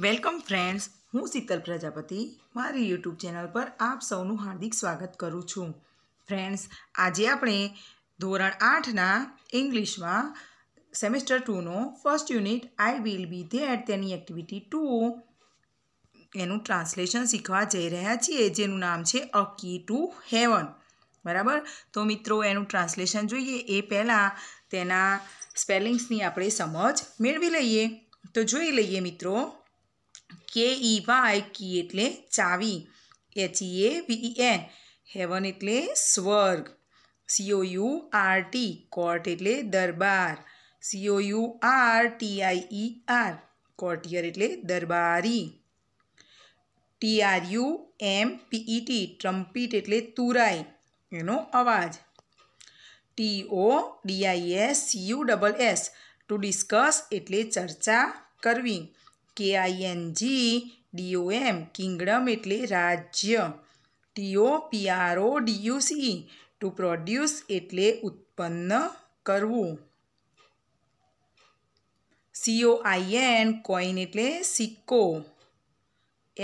Welcome friends હું શીતલ પ્રજાપતિ મારી YouTube channel પર આપ સૌનું હાર્દિક સ્વાગત કરું છું ફ્રેન્ડ્સ આજે આપણે ધોરણ આઠના ઇંગ્લિશમાં સેમેસ્ટર ટુનો first unit I will be that તેની એક્ટિવિટી ટુ એનું ટ્રાન્સલેશન શીખવા જઈ રહ્યા છીએ જેનું નામ છે અ કી ટુ હેવન બરાબર તો મિત્રો એનું ટ્રાન્સલેશન જોઈએ એ પહેલાં તેના સ્પેલિંગ્સની આપણે સમજ મેળવી લઈએ તો જોઈ લઈએ મિત્રો કે ઈ વાય કી એટલે ચાવી H E A V N heaven એટલે સ્વર્ગ C O U R T court એટલે દરબાર C O U R T I E R courtier એટલે દરબારી T R U M P E T trumpet એટલે તુરાઈ એનો અવાજ T O D I S U double S to discuss એટલે ચર્ચા કરવી કે કેઆઈએનજી ડીઓએમ કિંગડમ એટલે રાજ્ય T O P R O D U C to produce એટલે ઉત્પન્ન કરવું સીઓઆઈએન કોઈન એટલે સિક્કો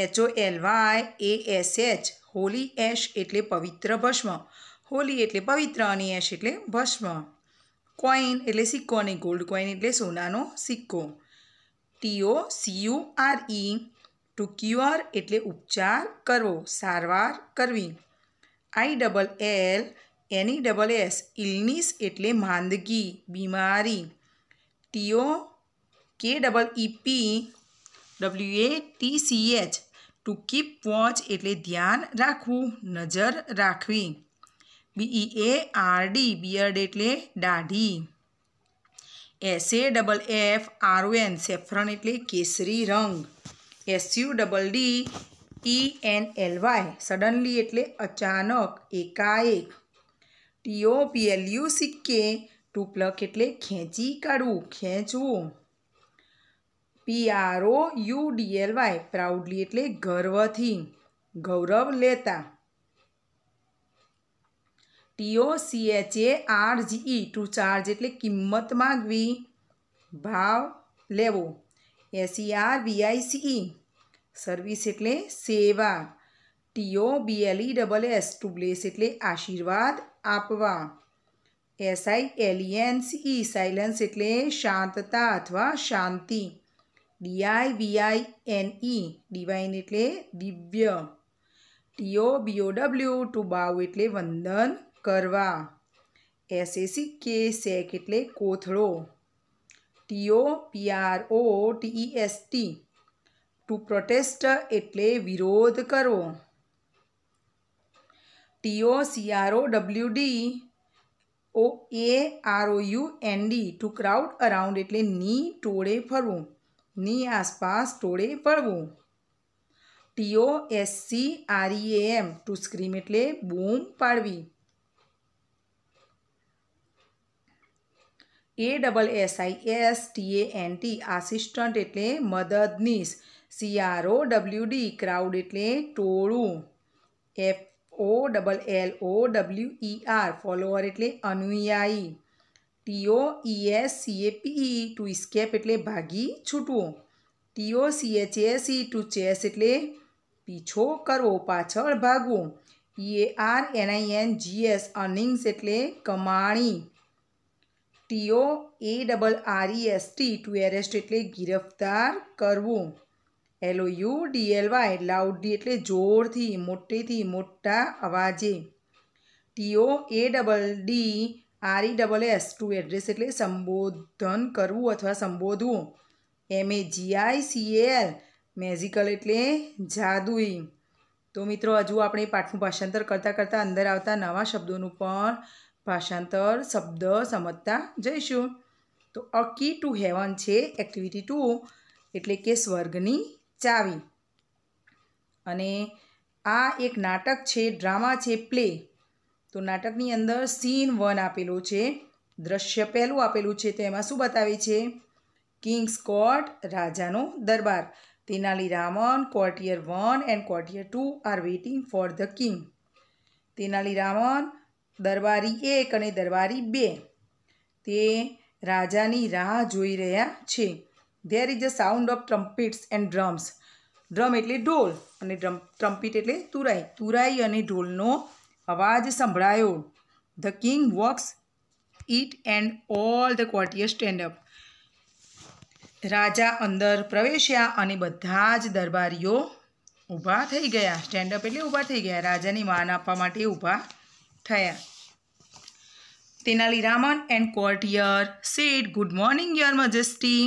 HO Y A S H holy ash એટલે પવિત્ર ભસ્મ હોલી એટલે પવિત્ર અને એશ એટલે ભસ્મ કોઈન એટલે સિક્કો અને ગોલ્ડ કોઈન એટલે સોનાનો સિક્કો T O C U R E to cure એટલે ઉપચાર કરવો સારવાર કરવી I double L N E double S illness એટલે માંદગી બીમારી T O K double E P W A T C H to keep watch એટલે ધ્યાન રાખવું નજર રાખવી B E A R D beard એટલે દાઢી S A double F R O N saffron એટલે કેસરી રંગ S U double D E N L Y suddenly એટલે અચાનક એકાએક ટીઓ ટીઓપીએલયુ સિક્કે ટુપ્લક એટલે ખેંચી કાઢવું ખેંચવું P R O U D L Y proudly એટલે ગર્વથી ગૌરવ લેતા T O C H A R G E to charge એટલે કિંમત માગવી ભાવ લેવો સી ઈ સર્વિસ એટલે સેવા T O B L E double S to bless એટલે આશીર્વાદ આપવા એસઆઈ એલિયન્સ ઈ સાયલન્સ એટલે શાંતતા અથવા શાંતિ D I V I N E divine એટલે દિવ્ય T O B O W to bow એટલે વંદન કરવા એસએસી કે સેક એટલે કોથળો T O P R O T E S T to protest એટલે વિરોધ કરવો T O C R O W D O A R O U N D to crowd around એટલે ની ટોળે ફરવું ની આસપાસ ટોળે ફરવું T O S C R E M to scream એટલે બૂમ પાડવી A double S I S T A N T assistant એટલે મદદનીશ સીઆરઓ ડબલ્યુ ડી ક્રાઉડ એટલે ટોળું F O double L O W E R follower એટલે અનુયાયી T O E S C A P E to escape એટલે ભાગી છૂટવું ટીઓ ઈ ટુ ચેસ એટલે પીછો કરવો પાછળ ભાગવું એન જી એસ અર્નિંગ્સ એટલે કમાણી T O A double R E S T to arrest એટલે ગિરફ્તાર કરવું L O U D L Y loudly એટલે જોરથી મોટેથી મોટા અવાજે T O A double D R E double S to address એટલે સંબોધન કરવું અથવા સંબોધવું એમ એ સી એલ મેઝિકલ એટલે જાદુઈ તો મિત્રો હજુ આપણે પાઠનું ભાષાંતર કરતાં કરતાં અંદર આવતા નવા શબ્દોનું પણ ભાષાંતર શબ્દ સમજતા જઈશું તો અ કી ટુ હેવન છે એક્ટિવિટી ટુ એટલે કે સ્વર્ગની ચાવી અને આ એક નાટક છે ડ્રામા છે પ્લે તો નાટકની અંદર સીન વન આપેલો છે દ્રશ્ય પહેલું આપેલું છે તો એમાં શું બતાવે છે કિંગ્સ કોર્ટ રાજાનો દરબાર Tenali Raman courtier one and courtier two are waiting for the king Tenali Raman દરબારી એક અને દરબારી બે તે રાજાની રાહ જોઈ રહ્યા છે there is a sound of trumpets and drums drum એટલે ઢોલ અને ડ્રમ ટ્રમ્પિટ એટલે તુરાઈ તુરાઈ અને ઢોલનો અવાજ સંભળાયો the king walks it and all the courtier stand up રાજા અંદર પ્રવેશ્યા અને બધા જ દરબારીઓ ઊભા થઈ ગયા સ્ટેન્ડ અપ એટલે ઊભા થઈ ગયા રાજાની માન આપવા માટે ઊભા થયા Tenali Raman and courtier said good morning your majesty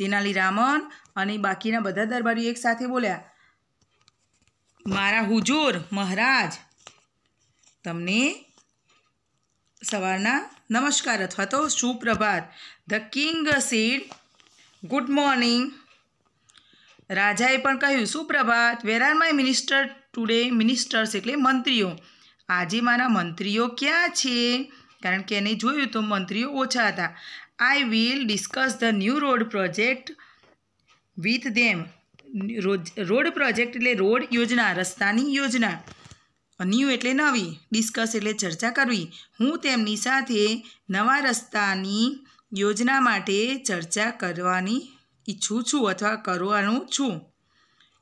Tenali Raman અને બાકીના બધા દરબારીઓ એક સાથે બોલ્યા મારા હુજુર મહારાજ તમને સવારના નમસ્કાર અથવા તો સુપ્રભાત the king said good morning રાજાએ પણ કહ્યું સુપ્રભાત where are my minister today ministers એટલે મંત્રીઓ આજે મારા મંત્રીઓ ક્યાં છે કારણ કે એને જોયું તો મંત્રીઓ ઓછા હતા I will discuss the new road project with them road project એટલે રોડ યોજના રસ્તાની યોજના ન્યૂ એટલે નવી ડિસ્કસ એટલે ચર્ચા કરવી હું તેમની સાથે નવા રસ્તાની યોજના માટે ચર્ચા કરવાની ઈચ્છું છું અથવા કરવાનું છું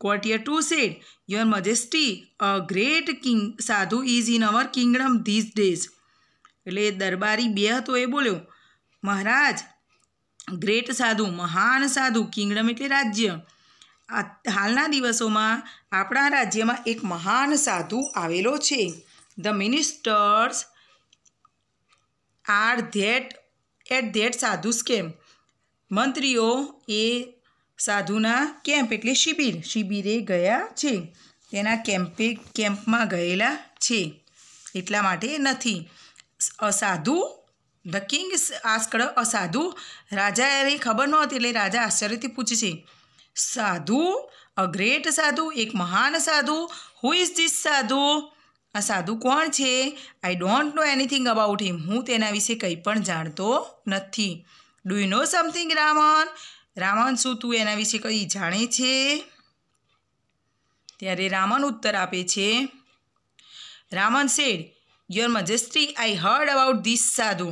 courtier too said, Your Majesty, a great king sadhu is in our kingdom these days. એટલે દરબારી બે હતો એ બોલ્યો મહારાજ ગ્રેટ સાધુ મહાન સાધુ કિંગડમ એટલે રાજ્ય આ હાલના દિવસોમાં આપણા રાજ્યમાં એક મહાન સાધુ આવેલો છે the ministers are that at that sadhu scam મંત્રીઓ એ સાધુના કેમ્પ એટલે શિબિર શિબિરે ગયા છે તેના કેમ્પે કેમ્પમાં ગયેલા છે એટલા માટે નથી અસાધુ ધ કિંગ આસ્કળ અસાધુ રાજા એને ખબર નહોતી એટલે રાજા આશ્ચર્યથી પૂછે છે સાધુ અ ગ્રેટ સાધુ એક મહાન સાધુ હુ ઇઝ ધીસ સાધુ આ સાધુ કોણ છે I don't know anything about him હું તેના વિશે કંઈ પણ જાણતો નથી do you know something Raman Ravan શું તું એના વિશે કંઈ જાણે છે ત્યારે રાવણ ઉત્તર આપે છે Ravan said your majesty I heard about this sadhu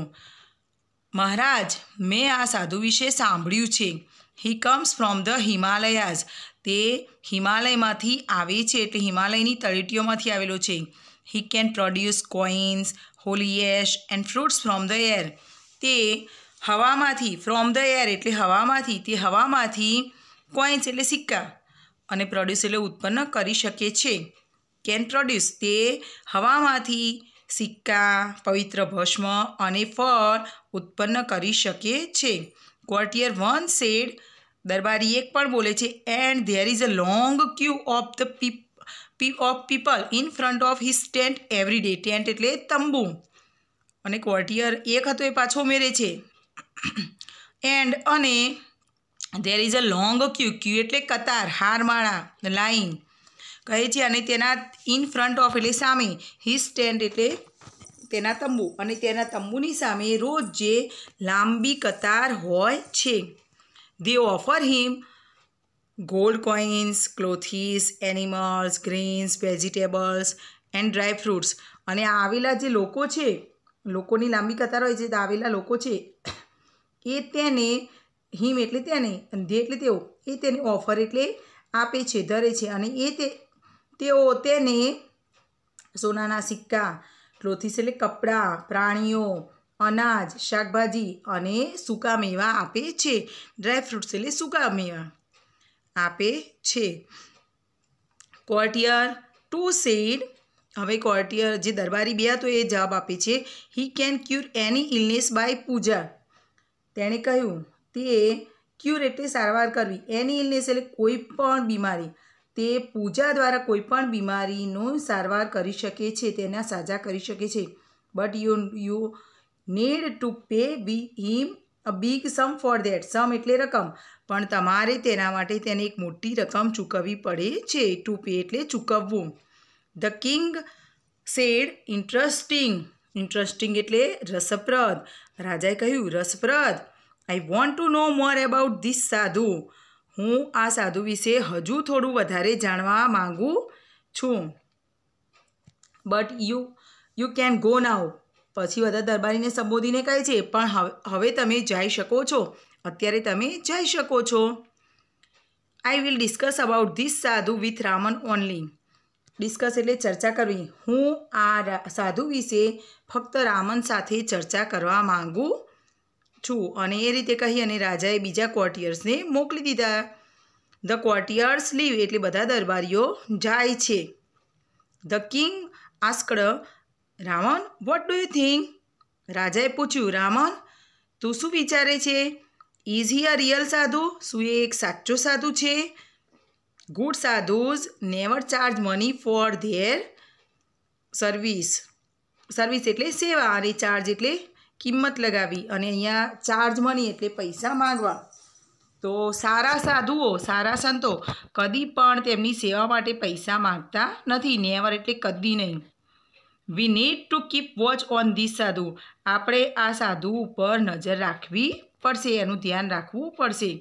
Maharaj મેં આ સાધુ વિશે સાંભળ્યું છે he comes from the Himalayas તે હિમાલયમાંથી આવે છે એટલે હિમાલયની તળેટીઓમાંથી આવેલો છે he can produce coins holy ash and fruits from the air તે હવામાંથી ફ્રોમ ધ એર એટલે હવામાંથી તે હવામાંથી કોઈન્સ એટલે સિક્કા અને પ્રોડ્યુસ એટલે ઉત્પન્ન કરી શકે છે કેન પ્રોડ્યુસ તે હવામાંથી સિક્કા પવિત્ર ભસ્મ અને ફળ ઉત્પન્ન કરી શકે છે ક્વોર્ટિયર વન સેડ દરબારી એક પણ બોલે છે and there is a long queue of the P of people in front of his tent every day tent એટલે તંબુ અને ક્વોર્ટિયર એક હતો એ પાછો ઉમેરે છે એન્ડ અને there is a long queue queue એટલે કતાર હારમાળા લાઈન કહે છે અને તેના ઇન ફ્રન્ટ ઓફ એટલે સામે હિસ સ્ટેન્ડ એટલે તેના તંબુ અને તેના તંબુની સામે રોજ જે લાંબી કતાર હોય છે they offer him gold coins clothes animals greens vegetables and dry fruits અને આવેલા જે લોકો છે લોકોની લાંબી કતાર હોય છે આવેલા લોકો છે એ તેને હિમ એટલે તેને અને એટલે તેઓ એ તેને ઓફર એટલે આપે છે ધરે છે અને એ તે તેઓ તેને સોનાના સિક્કા ક્લોથિસ એટલે કપડાં પ્રાણીઓ અનાજ શાકભાજી અને સૂકા મેવા આપે છે ડ્રાયફ્રૂટ્સ એટલે સૂકા મેવા આપે છે કોર્ટિયર ટુ સેડ હવે કોર્ટિયર જે દરબારી બે હતો એ જવાબ આપે છે he can cure any illness by puja તેણે કહ્યું તે ક્યુરેટની સારવાર કરવી એની ઇલનેસ એટલે કોઈ પણ બીમારી તે પૂજા દ્વારા કોઈ પણ બીમારીનો સારવાર કરી શકે છે તેના સાજા કરી શકે છે but you you need to pay we him a big sum for that sum એટલે રકમ પણ તમારે તેના માટે તેને એક મોટી રકમ ચૂકવવી પડે છે ટુ પે એટલે ચૂકવવું the king said interesting interesting એટલે રસપ્રદ રાજાએ કહ્યું રસપ્રદ I want to know more about this sadhu હું આ સાધુ વિશે હજુ થોડું વધારે જાણવા માગું છું but you you can go now પછી બધા દરબારીને સંબોધીને કહે છે પણ હવે તમે જઈ શકો છો અત્યારે તમે જઈ શકો છો I will discuss about this sadhu with Raman only discuss એટલે ચર્ચા કરવી હું આ સાધુ વિશે ફક્ત રામન સાથે ચર્ચા કરવા માગું છું અને એ રીતે કહી અને રાજાએ બીજા કોર્ટિયર્સને મોકલી દીધા ધ કોર્ટિયર્સ લીવ એટલે બધા દરબારીઓ જાય છે the king asked Raman what do you think રાજાએ પૂછ્યું રામન તું શું વિચારે છે ઇઝ હી અ રિયલ સાધુ શું એ એક સાચો સાધુ છે good sadhus never charge money for their service service એટલે સેવા અને ચાર્જ એટલે કિંમત લગાવી અને અહીંયા ચાર્જ મની એટલે પૈસા માગવા તો સારા સાધુઓ સારા સંતો કદી પણ તેમની સેવા માટે પૈસા માગતા નથી નેવર એટલે કદી નહીં we need to keep watch on this sadhu આપણે આ સાધુ ઉપર નજર રાખવી પડશે એનું ધ્યાન રાખવું પડશે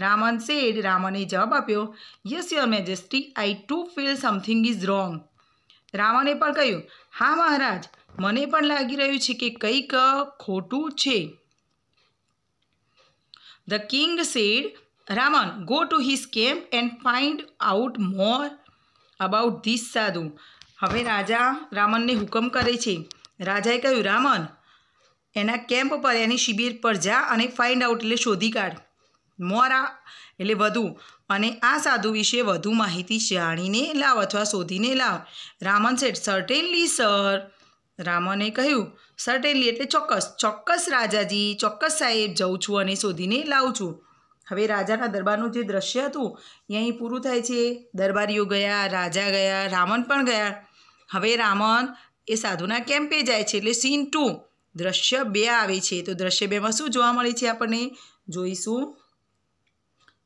રામન સેડ રામને જવાબ આપ્યો yes your majesty I too feel something is wrong રાવણે પણ કહ્યું હા મહારાજ મને પણ લાગી રહ્યું છે કે કંઈક ખોટું છે the king said Raman go to his camp and find out more about this sadhu હવે રાજા રામનને હુકમ કરે છે રાજાએ કહ્યું રામન એના કેમ્પ પર એની શિબિર પર જા અને ફાઇન્ડ આઉટ એટલે શોધી કાઢ મોરા એટલે વધુ અને આ સાધુ વિશે વધુ માહિતી જાણીને લાવ અથવા શોધીને લાવ રામન શેઠ સર્ટેનલી સર રામને કહ્યું સર્ટેનલી એટલે ચોક્કસ ચોક્કસ રાજાજી ચોક્કસ સાહેબ જઉં છું અને શોધીને લાવું છું હવે રાજાના દરબારનું જે દ્રશ્ય હતું એ અહીં પૂરું થાય છે દરબારીઓ ગયા રાજા ગયા રામન પણ ગયા હવે રામન એ સાધુના કેમ્પે જાય છે એટલે સીન ટુ દ્રશ્ય બે આવે છે તો દ્રશ્ય બેમાં શું જોવા મળે છે આપણને જોઈશું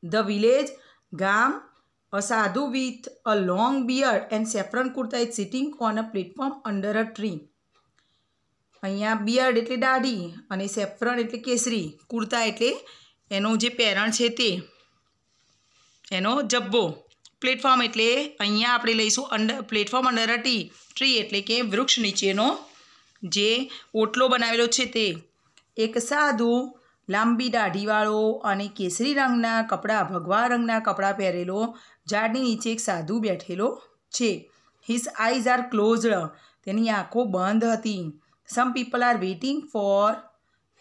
ધ વિલેજ ગામ a sadhu with a long beard and saffron kurta is sitting on a platform under a tree. અહીંયા બિયર્ડ એટલે દાઢી અને સેફરન એટલે કેસરી કુર્તા એટલે એનો જે પેરણ છે તે એનો જબ્બો પ્લેટફોર્મ એટલે અહીંયા આપણે લઈશું under platform under a T tree એટલે કે વૃક્ષ નીચેનો જે ઓટલો બનાવેલો છે તે એક સાધુ લાંબી દાઢીવાળો અને કેસરી રંગના કપડાં ભગવા રંગના કપડાં પહેરેલો ઝાડની નીચે એક સાધુ બેઠેલો છે હિઝ આઈઝ આર ક્લોઝડ તેની આંખો બંધ હતી some people are waiting for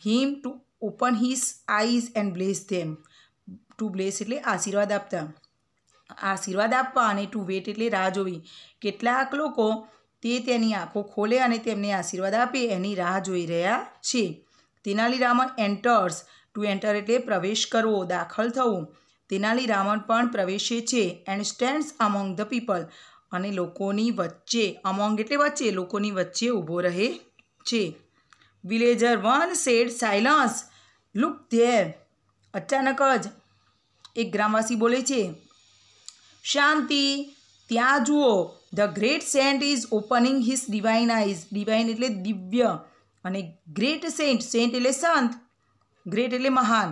him to open his eyes and bless them to bless એટલે આશીર્વાદ આપતા આશીર્વાદ આપવા અને ટુ વેટ એટલે રાહ જોવી કેટલાક લોકો તે તેની આંખો ખોલે અને તેમને આશીર્વાદ આપે એની રાહ જોઈ રહ્યા છે તેનાલીરામન એન્ટર્સ ટુ એન્ટર એટલે પ્રવેશ કરવો દાખલ થવું તેનાલીરામન પણ પ્રવેશે છે and stands among the people અને લોકોની વચ્ચે અમોંગ એટલે વચ્ચે લોકોની વચ્ચે ઊભો રહે છે villager one said silence look there અચાનક જ એક ગ્રામવાસી બોલે છે શાંતિ ત્યાં જુઓ the great saint is opening his divine eyes divine એટલે દિવ્ય અને ગ્રેટ સેન્ટ સેન્ટ એટલે સંત ગ્રેટ એટલે મહાન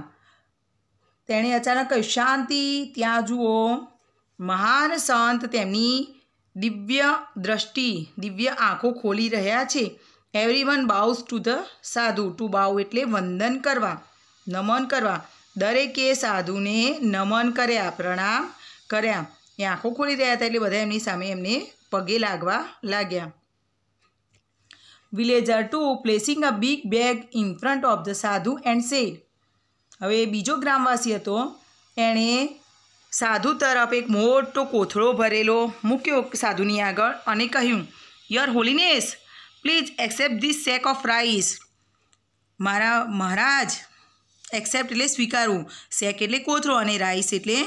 તેણે અચાનક કહ્યું શાંતિ ત્યાં જુઓ મહાન સંત તેમની દિવ્ય દ્રષ્ટિ દિવ્ય આંખો ખોલી રહ્યા છે every one bows to the sadhu to bow એટલે વંદન કરવા નમન કરવા દરેકે સાધુને નમન કર્યા પ્રણામ કર્યા એ આંખો ખોલી રહ્યા હતા એટલે બધા એમની સામે એમને પગે લાગવા લાગ્યા villager two placing a big bag in front of the sadhu and said હવે બીજો ગ્રામવાસી હતો એણે સાધુ તરફ એક મોટો કોથળો ભરેલો મૂક્યો સાધુની આગળ અને કહ્યું your holiness please accept this sack of rice મારા મહારાજ એક્સેપ્ટ એટલે સ્વીકારવું સેક એટલે કોથળો અને રાઈસ એટલે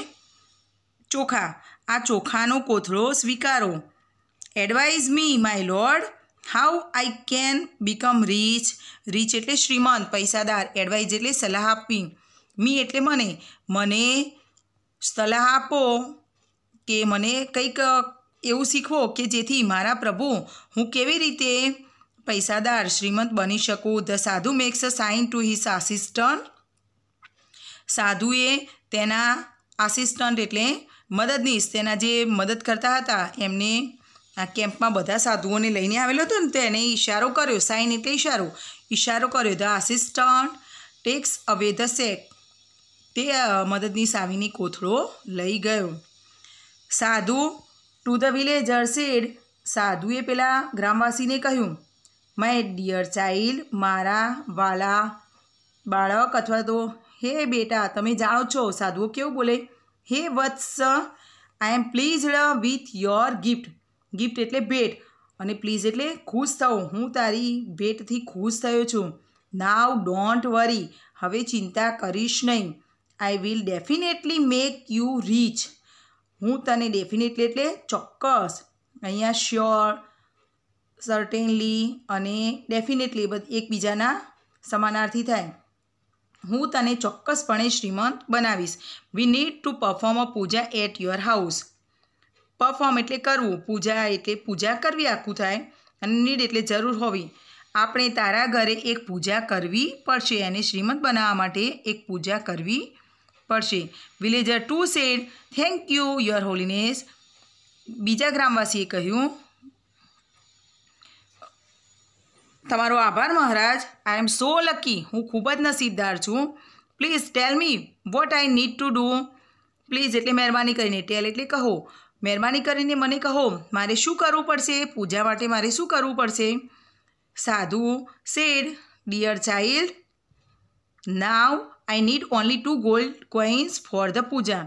ચોખા આ ચોખાનો કોથળો સ્વીકારો advise me my lord how I can become rich rich એટલે શ્રીમંત પૈસાદાર એડવાઇઝ એટલે સલાહ આપવી મી એટલે મને મને સલાહ આપો કે મને કંઈક એવું શીખવો કે જેથી મારા પ્રભુ હું કેવી રીતે પૈસાદાર શ્રીમંત બની શકું the sadhu makes a sign to his assistant સાધુએ તેના આસિસ્ટન્ટ એટલે મદદનીશ તેના જે મદદ કરતા હતા એમને આ કેમ્પમાં બધા સાધુઓને લઈને આવેલો હતો ને તો એને ઇશારો કર્યો સાઇન એટલે ઇશારો ઇશારો કર્યો the assistant takes away the sack તે મદદની સાવીની કોથળો લઈ ગયો sadhu to the villager said સાધુએ પેલા ગ્રામવાસીને કહ્યું માય ડિયર ચાઇલ્ડ મારા વાલા બાળક અથવા તો હે બેટા તમે જાણો છો સાધુઓ કેવું બોલે હે વત્સ I am pleased with your gift gift એટલે ભેટ અને પ્લીઝ એટલે ખુશ થાઓ હું તારી ભેટથી ખુશ થયો છું નાવ ડોન્ટ વરી હવે ચિંતા કરીશ નહીં I will definitely make you rich હું તને ડેફિનેટલી એટલે ચોક્કસ અહીંયા શ્યોર સર્ટેનલી અને ડેફિનેટલી બધ એકબીજાના સમાનાર્થી થાય હું તને ચોક્કસપણે શ્રીમંત બનાવીશ we need to perform a puja at your house perform એટલે કરવું પૂજા એટલે પૂજા કરવી આખું થાય અને નીડ એટલે જરૂર હોવી આપણે તારા ઘરે એક પૂજા કરવી પડશે એને શ્રીમંત બનાવવા માટે એક પૂજા કરવી પડશે villager two said thank you your holiness બીજા ગ્રામવાસીએ કહ્યું તમારો આભાર મહારાજ આઈ એમ સો લકી હું ખૂબ જ નસીબદાર છું please tell me what I need to do please એટલે મહેરબાની કરીને ટેલ એટલે કહો મહેરબાની કરીને મને કહો મારે શું કરવું પડશે પૂજા માટે મારે શું કરવું પડશે sadhu said dear child now I need only two gold coins for the puja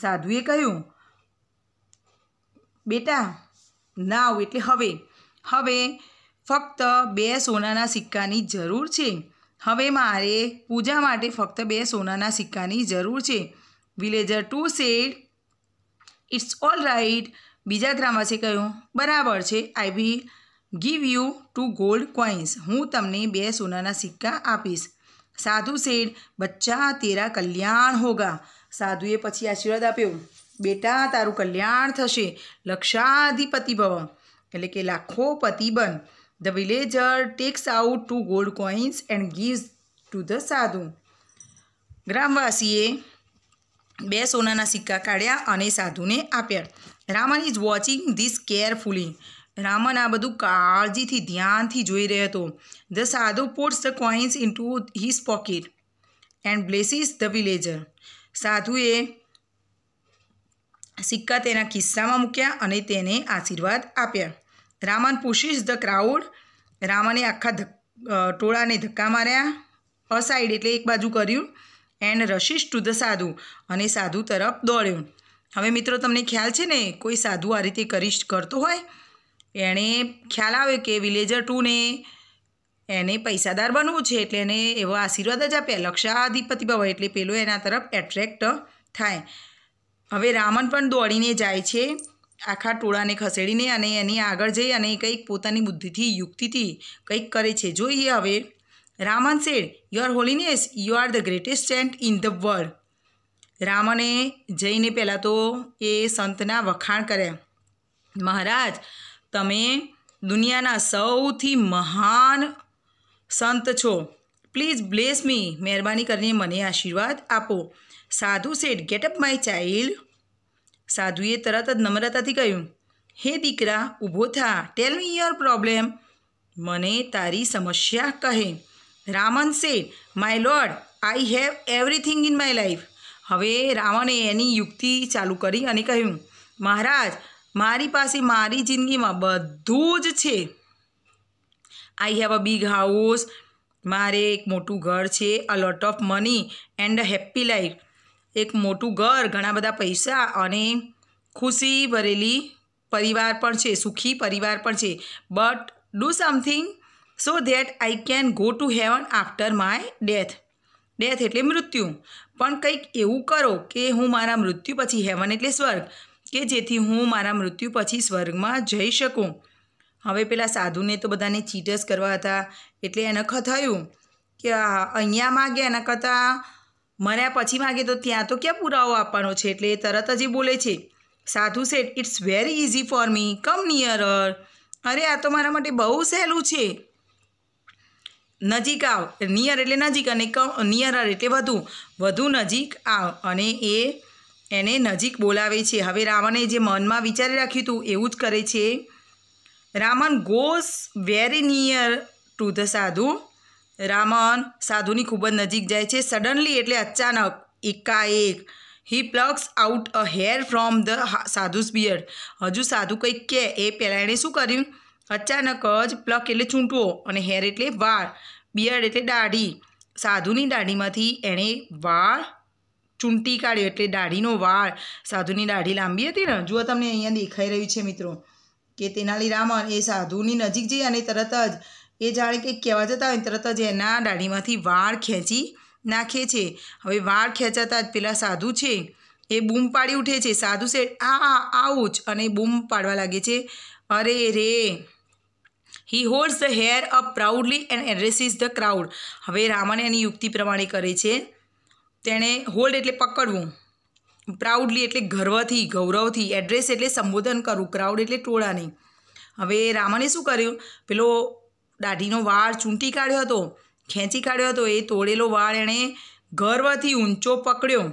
સાધુએ કહ્યું બેટા નાવ એટલે હવે હવે ફક્ત બે સોનાના સિક્કાની જરૂર છે હવે મારે પૂજા માટે ફક્ત બે સોનાના સિક્કાની જરૂર છે villager two said it's all right બીજા ગ્રામવાસે કહ્યું બરાબર છે I we give you two gold coins હું તમને બે સોનાના સિક્કા આપીશ સાધુ સેડ બચ્ચા તેરા કલ્યાણ હોગા સાધુએ પછી આશીર્વાદ આપ્યો બેટા તારું કલ્યાણ થશે લક્ષાધિપતિ ભવ એટલે કે લાખો પતિ બન the villager takes out two gold coins and gives to the sadhu ગ્રામવાસીએ બે સોનાના સિક્કા કાઢ્યા અને સાધુને આપ્યા Raman is watching this carefully Raman આ બધું કાળજીથી ધ્યાનથી જોઈ રહ્યો હતો the sadhu puts the coins to his pocket and blesses the villager સાધુએ સિક્કા તેના ખિસ્સામાં મૂક્યા અને તેને આશીર્વાદ આપ્યા રામન પુશિસ ધ ક્રાઉડ રામને આખા ટોળાને ધક્કા માર્યા અસાઇડ એટલે એક બાજુ કર્યું એન્ડ રશિશ ટુ ધ સાધુ અને સાધુ તરફ દોડ્યો હવે મિત્રો તમને ખ્યાલ છે ને કોઈ સાધુ આ રીતે કરી કરતો હોય એણે ખ્યાલ આવ્યો કે વિલેજર ટુને એને પૈસાદાર બનવું છે એટલે એને એવો આશીર્વાદ જ આપ્યા લક્ષાધિપતિ ભવ એટલે પેલો એના તરફ એટ્રેક્ટ થાય હવે રામન પણ દોડીને જાય છે આખા ટોળાને ખસેડીને અને એની આગળ જઈ અને કંઈક પોતાની બુદ્ધિથી યુક્તિથી કંઈક કરે છે જોઈએ હવે Raman said, Your holiness you are the greatest saint in the world. રામને જઈને પહેલાં તો એ સંતના વખાણ કર્યા મહારાજ તમે દુનિયાના સૌથી મહાન સંત છો પ્લીઝ બ્લેસ મી મહેરબાની કરીને મને આશીર્વાદ આપો sadhu said get up my child સાધુએ તરત જ નમ્રતાથી કહ્યું હે દીકરા ઊભો થા ટેલ મી યોર પ્રોબ્લેમ મને તારી સમસ્યા કહે Raman said my lord I have everything in my life હવે રાવણે એની યુક્તિ ચાલુ કરી અને કહ્યું મહારાજ મારી પાસે મારી જિંદગીમાં બધું જ છે I have a big house મારે એક મોટું ઘર છે a lot of money and a happy life એક મોટું ઘર ઘણા બધા પૈસા અને ખુશી ભરેલી પરિવાર પણ છે સુખી પરિવાર પણ છે but do something so that I can go to heaven after my death death એટલે મૃત્યુ પણ કંઈક એવું કરો કે હું મારા મૃત્યુ પછી હેવન એટલે સ્વર્ગ કે જેથી હું મારા મૃત્યુ પછી સ્વર્ગમાં જઈ શકું હવે પેલા સાધુને તો બધાને ચીટસ કરવા હતા એટલે એને થયું કે અહીંયા માગે એના કરતાં મર્યા પછી માગે તો ત્યાં તો ક્યાં પુરાવો આપવાનો છે એટલે તરત જ એ બોલે છે sadhu said it's very easy for me come near અર અરે આ તો મારા માટે બહુ સહેલું છે નજીક આવ નિયર એટલે નજીક અને નિયરર એટલે વધુ વધુ નજીક આવ અને એ એને નજીક બોલાવે છે હવે રાવણે જે મનમાં વિચારી રાખ્યું હતું એવું જ કરે છે Raman goes very near to the sadhu Raman સાધુની ખૂબ જ નજીક જાય છે સડનલી એટલે અચાનક એકાએક he plucks out a hair from the sadhu's beard હજુ સાધુ કંઈક કે એ પહેલાં એણે શું કર્યું અચાનક જ પ્લક એટલે ચૂંટવો અને હેર એટલે વાળ બિયર્ડ એટલે દાઢી સાધુની દાઢીમાંથી એણે વાળ ચૂંટી કાઢ્યો એટલે દાઢીનો વાળ સાધુની દાઢી લાંબી હતી ને જુઓ તમને અહીંયા દેખાઈ રહ્યું છે મિત્રો કે તેનાલી રામણ એ સાધુની નજીક જઈ અને તરત જ એ જાણે કંઈક કહેવા જતા હોય તરત જ એના દાઢીમાંથી વાળ ખેંચી નાખે છે હવે વાળ ખેંચાતા જ પેલા સાધુ છે એ બૂમ પાડી ઉઠે છે સાધુ શેઠ આ આવું જ અને બૂમ પાડવા લાગે છે અરે રે he holds the hair up proudly and addresses the crowd હવે રામાને એની યુક્તિ પ્રમાણે કરે છે તેણે હોલ્ડ એટલે પકડવું પ્રાઉડલી એટલે ગર્વથી ગૌરવથી એડ્રેસ એટલે સંબોધન કરવું ક્રાઉડ એટલે ટોળાને હવે રામાને શું કર્યું પેલો દાઢીનો વાળ ચૂંટી કાઢ્યો હતો ખેંચી કાઢ્યો હતો એ તોડેલો વાળ એણે ગર્વથી ઊંચો પકડ્યો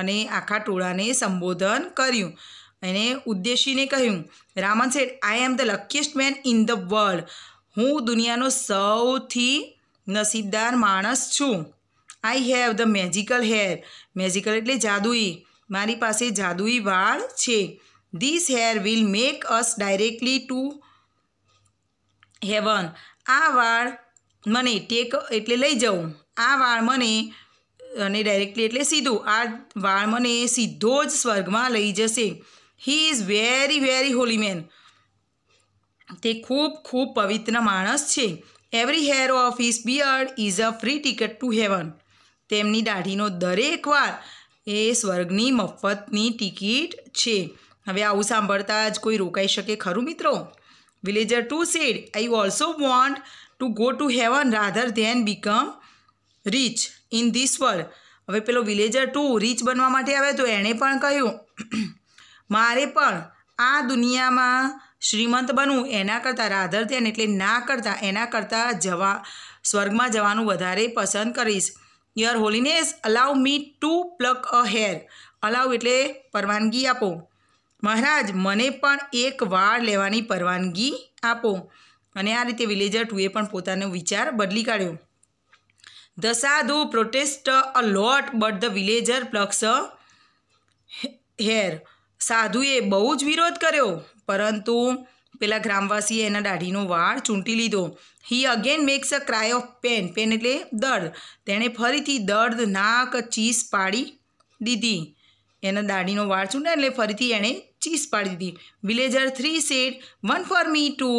અને આખા ટોળાને સંબોધન કર્યું એને ઉદ્દેશીને કહ્યું Raman said I am the luckiest man in the world હું દુનિયાનો સૌથી નસીબદાર માણસ છું I have the magical hair magical એટલે જાદુઈ મારી પાસે જાદુઈ વાળ છે this hair will make us directly to heaven આ વાળ મને ટેક એટલે લઈ જાઉં આ વાળ મને અને ડાયરેક્ટલી એટલે સીધું આ વાળ મને સીધો જ સ્વર્ગમાં લઈ જશે he is very very holy man તે ખૂબ ખૂબ પવિત્ર માણસ છે every hair of his beard is a free ticket to heaven તેમની દાઢીનો દરેક વાર એ સ્વર્ગની મફતની ટિકિટ છે હવે આવું સાંભળતા જ કોઈ રોકાઈ શકે ખરું મિત્રો villager two said I also want to go to heaven rather than become rich in this world હવે પેલો વિલેજર ટુ રીચ બનવા માટે આવે તો એણે પણ કહ્યું મારે પણ આ દુનિયામાં શ્રીમંત બનવું એના કરતાં રાધર ધ્યાન એટલે ના કરતાં એના કરતાં જવા સ્વર્ગમાં જવાનું વધારે પસંદ કરીશ your holiness allow me to pluck a hair allow એટલે પરવાનગી આપો મહારાજ મને પણ એક વાળ લેવાની પરવાનગી આપો અને આ રીતે વિલેજર ટુએ પણ પોતાનો વિચાર બદલી કાઢ્યો the sadhu protest a lot but the villager plucks a hair સાધુએ બહુ જ વિરોધ કર્યો પરંતુ પેલા ગ્રામવાસીએ એના દાઢીનો વાળ ચૂંટી લીધો he again makes a cry of pain pain એટલે દર્દ તેણે ફરીથી દર્દ નાક ચીસ પાડી દીધી એના દાઢીનો વાળ ચૂંટ્યા એટલે ફરીથી એણે ચીસ પાડી દીધી villager three said one for me too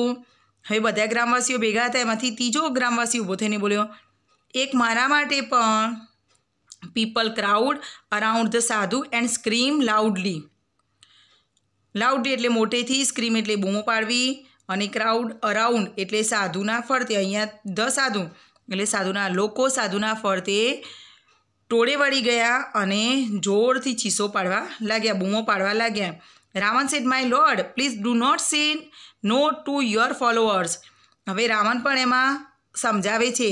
હવે બધા ગ્રામવાસીઓ ભેગા હતા એમાંથી ત્રીજો ગ્રામવાસી ઊભો થઈને બોલ્યો એક મારા માટે પણ people crowd around the sadhu and scream loudly loudly એટલે મોટેથી સ્ક્રીમ એટલે બૂમો પાડવી અને ક્રાઉડ અરાઉન્ડ એટલે સાધુના ફરતે અહીંયા ધ સાધુ એટલે સાધુના લોકો સાધુના ફરતે ટોળે વળી ગયા અને જોરથી ચીસો પાડવા લાગ્યા બૂમો પાડવા લાગ્યા Ravan said my lord please do not say no to your followers હવે રાવણ પણ એમાં સમજાવે છે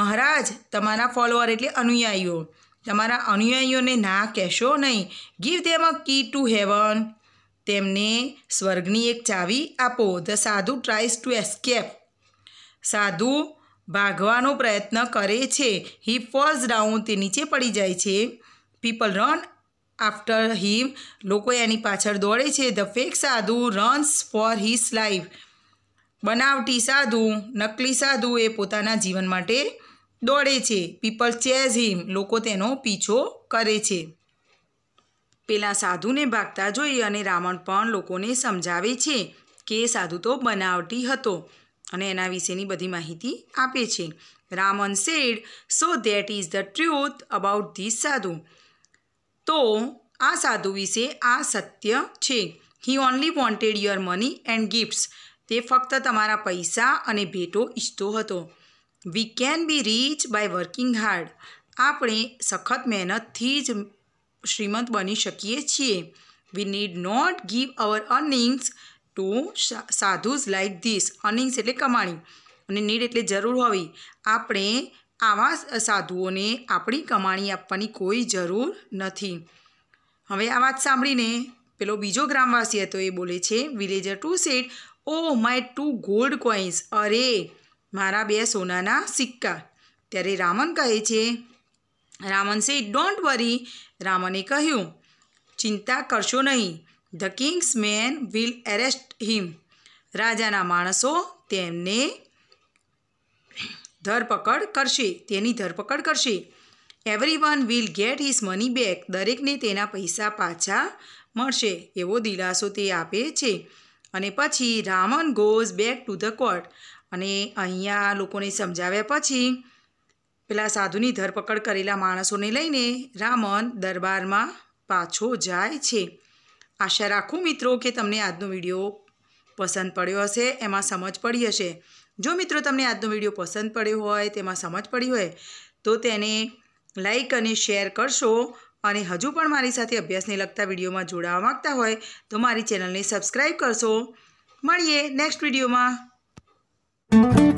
મહારાજ તમારા ફોલોઅર એટલે અનુયાયીઓ તમારા અનુયાયીઓને ના કહેશો નહીં give them a key to heaven તેમને સ્વર્ગની એક ચાવી આપો ધ સાધુ ટ્રાઇઝ ટુ એસ્કેપ સાધુ ભાગવાનો પ્રયત્ન કરે છે હી ફોલ્સ ડાઉન તે નીચે પડી જાય છે પીપલ રન આફ્ટર હિમ લોકો એની પાછળ દોડે છે the fake sadhu runs for his life બનાવટી સાધુ નકલી સાધુ એ પોતાના જીવન માટે દોડે છે પીપલ ચેઝ હિમ લોકો તેનો પીછો કરે છે પેલા સાધુને ભાગતા જોઈ અને રાવણ પણ લોકોને સમજાવે છે કે સાધુ તો બનાવટી હતો અને એના વિશેની બધી માહિતી આપે છે Raman said so that is the truth about this sadhu તો આ સાધુ વિશે આ સત્ય છે he only wanted your money and gifts તે ફક્ત તમારા પૈસા અને ભેટો ઈચ્છતો હતો we can be rich by working hard આપણે સખત મહેનતથી જ શ્રીમંત બની શકીએ છીએ we need not give our earnings to sadhus like this earnings એટલે કમાણી અને નીડ એટલે જરૂર હોવી આપણે આવા સાધુઓને આપણી કમાણી આપવાની કોઈ જરૂર નથી હવે આ વાત સાંભળીને પેલો બીજો ગ્રામવાસી હતો એ બોલે છે villager two said oh my two gold coins અરે મારા બે સોનાના સિક્કા ત્યારે રામન કહે છે રામન સે ડોન્ટ વરી રામને કહ્યું ચિંતા કરશો નહીં the king's men will arrest him રાજાના માણસો તેમને ધરપકડ કરશે તેની ધરપકડ કરશે everyone will get his money back દરેકને તેના પૈસા પાછા મળશે એવો દિલાસો તે આપે છે અને પછી Raman goes back to the court અને અહીંયા લોકોને સમજાવ્યા પછી પેલા સાધુની ધરપકડ કરેલા માણસોને લઈને રામન દરબારમાં પાછો જાય છે આશા રાખું મિત્રો કે તમને આજનો વિડીયો પસંદ પડ્યો હશે એમાં સમજ પડી હશે જો મિત્રો તમને આજનો વિડીયો પસંદ પડ્યો હોય તેમાં સમજ પડી હોય તો તેને લાઈક અને શેર કરશો અને હજુ પણ મારી સાથે અભ્યાસને લગતા વિડીયોમાં જોડાવા માગતા હોય તો મારી ચેનલને સબસ્ક્રાઈબ કરશો મળીએ નેક્સ્ટ વિડીયોમાં